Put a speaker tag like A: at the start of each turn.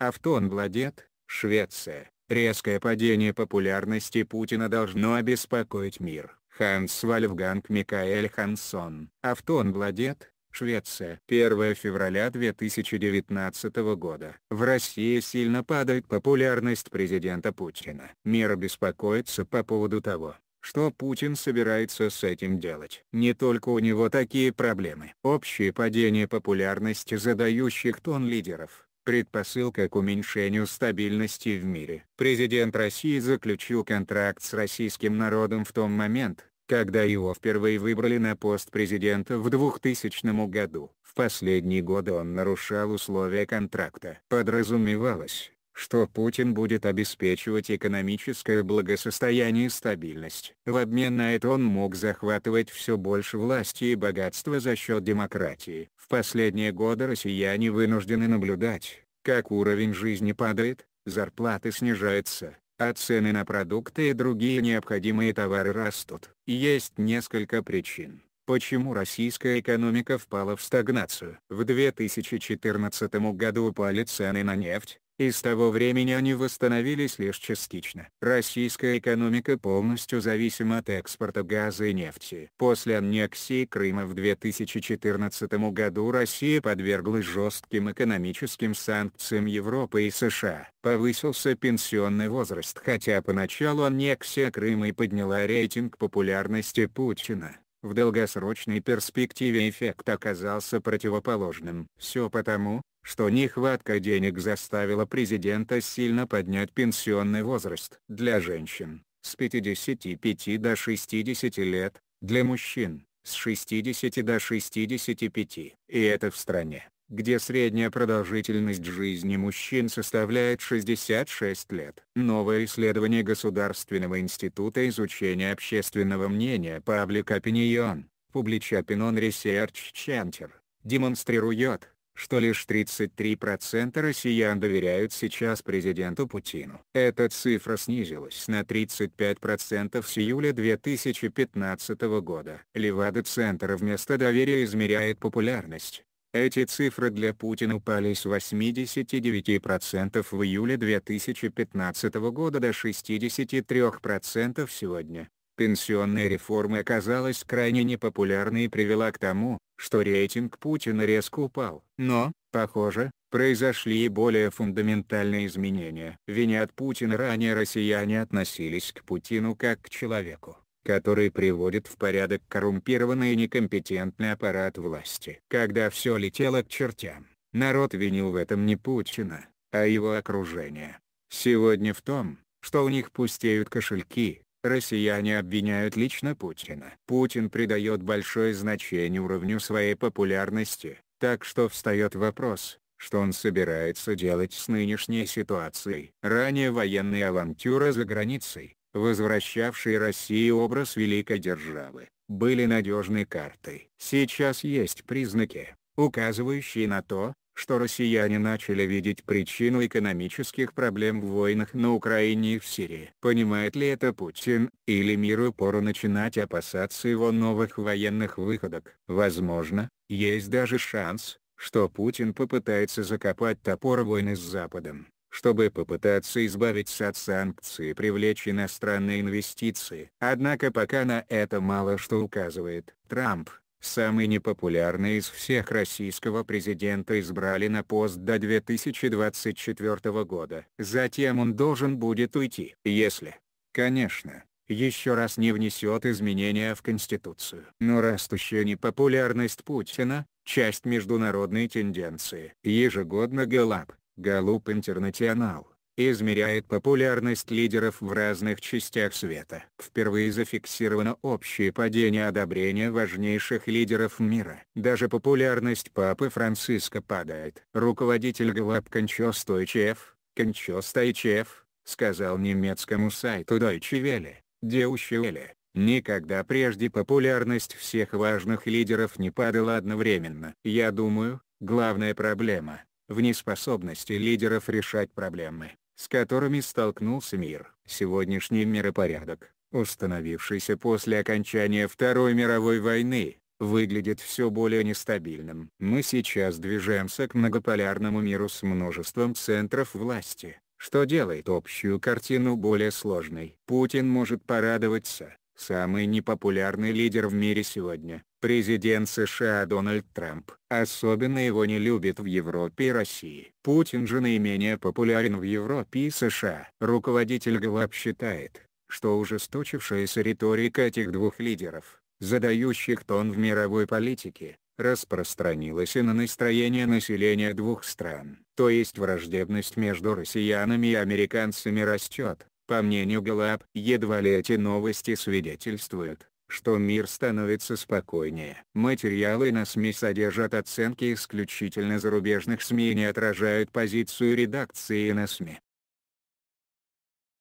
A: Автон владет, Швеция. Резкое падение популярности Путина должно обеспокоить мир. Ханс Вальфганг Микаэль Хансон. Автон владет, Швеция. 1 февраля 2019 года. В России сильно падает популярность президента Путина. Мир беспокоится по поводу того, что Путин собирается с этим делать. Не только у него такие проблемы. Общее падение популярности задающих тон лидеров предпосылка к уменьшению стабильности в мире. Президент России заключил контракт с российским народом в том момент, когда его впервые выбрали на пост президента в 2000 году. В последние годы он нарушал условия контракта. Подразумевалось, что Путин будет обеспечивать экономическое благосостояние и стабильность. В обмен на это он мог захватывать все больше власти и богатства за счет демократии. В последние годы россияне вынуждены наблюдать, как уровень жизни падает, зарплаты снижаются, а цены на продукты и другие необходимые товары растут. Есть несколько причин, почему российская экономика впала в стагнацию. В 2014 году упали цены на нефть, и с того времени они восстановились лишь частично. Российская экономика полностью зависима от экспорта газа и нефти. После аннексии Крыма в 2014 году Россия подверглась жестким экономическим санкциям Европы и США. Повысился пенсионный возраст, хотя поначалу аннексия Крыма и подняла рейтинг популярности Путина. В долгосрочной перспективе эффект оказался противоположным. Все потому, что нехватка денег заставила президента сильно поднять пенсионный возраст. Для женщин – с 55 до 60 лет, для мужчин – с 60 до 65. И это в стране, где средняя продолжительность жизни мужчин составляет 66 лет. Новое исследование Государственного института изучения общественного мнения Public Opinion, Public Opinion Research Center, демонстрирует, что лишь 33% россиян доверяют сейчас президенту Путину. Эта цифра снизилась на 35% с июля 2015 года. Левада-центр вместо доверия измеряет популярность. Эти цифры для Путина упали с 89% в июле 2015 года до 63% сегодня. Пенсионная реформа оказалась крайне непопулярной и привела к тому, что рейтинг Путина резко упал. Но, похоже, произошли и более фундаментальные изменения. Винят Путина ранее россияне относились к Путину как к человеку который приводит в порядок коррумпированный и некомпетентный аппарат власти. Когда все летело к чертям, народ винил в этом не Путина, а его окружение. Сегодня в том, что у них пустеют кошельки, Россияне обвиняют лично Путина. Путин придает большое значение уровню своей популярности, так что встает вопрос, что он собирается делать с нынешней ситуацией. Ранее военные авантюры за границей, возвращавшие России образ великой державы, были надежной картой. Сейчас есть признаки, указывающие на то, что россияне начали видеть причину экономических проблем в войнах на Украине и в Сирии. Понимает ли это Путин, или миру пора начинать опасаться его новых военных выходок? Возможно, есть даже шанс, что Путин попытается закопать топор войны с Западом, чтобы попытаться избавиться от санкций и привлечь иностранные инвестиции. Однако пока на это мало что указывает. Трамп, Самый непопулярный из всех российского президента избрали на пост до 2024 года. Затем он должен будет уйти. Если, конечно, еще раз не внесет изменения в Конституцию. Но растущая непопулярность Путина – часть международной тенденции. Ежегодно Галап, Галуп Интернационал измеряет популярность лидеров в разных частях света. Впервые зафиксировано общее падение одобрения важнейших лидеров мира. Даже популярность Папы Франциска падает. Руководитель ГЛАП Кончо Стойчев, Кончо Стойчев, сказал немецкому сайту Deutsche Welle, Deutsche Welle. Никогда прежде популярность всех важных лидеров не падала одновременно. Я думаю, главная проблема – в неспособности лидеров решать проблемы с которыми столкнулся мир. Сегодняшний миропорядок, установившийся после окончания Второй мировой войны, выглядит все более нестабильным. Мы сейчас движемся к многополярному миру с множеством центров власти, что делает общую картину более сложной. Путин может порадоваться, Самый непопулярный лидер в мире сегодня – президент США Дональд Трамп. Особенно его не любят в Европе и России. Путин же наименее популярен в Европе и США. Руководитель ГЛАП считает, что ужесточившаяся риторика этих двух лидеров, задающих тон в мировой политике, распространилась и на настроение населения двух стран. То есть враждебность между россиянами и американцами растет, по мнению Галап, едва ли эти новости свидетельствуют, что мир становится спокойнее. Материалы на СМИ содержат оценки исключительно зарубежных СМИ и не отражают позицию редакции на СМИ.